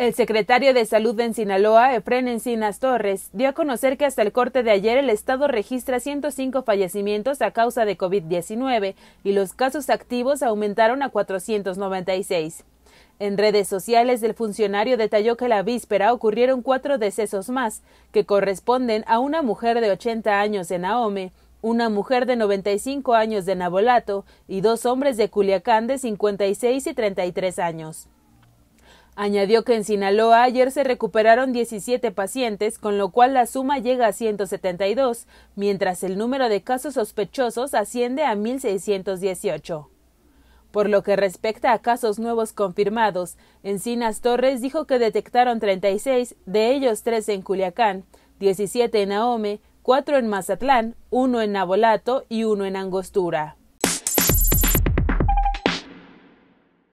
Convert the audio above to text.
El secretario de Salud en Sinaloa, Efren Encinas Torres, dio a conocer que hasta el corte de ayer el estado registra 105 fallecimientos a causa de COVID-19 y los casos activos aumentaron a 496. En redes sociales, el funcionario detalló que la víspera ocurrieron cuatro decesos más, que corresponden a una mujer de 80 años en Naome, una mujer de 95 años de Nabolato y dos hombres de Culiacán de 56 y 33 años. Añadió que en Sinaloa ayer se recuperaron 17 pacientes, con lo cual la suma llega a 172, mientras el número de casos sospechosos asciende a 1.618. Por lo que respecta a casos nuevos confirmados, Encinas Torres dijo que detectaron 36, de ellos 3 en Culiacán, 17 en Ahome, 4 en Mazatlán, 1 en Nabolato y 1 en Angostura.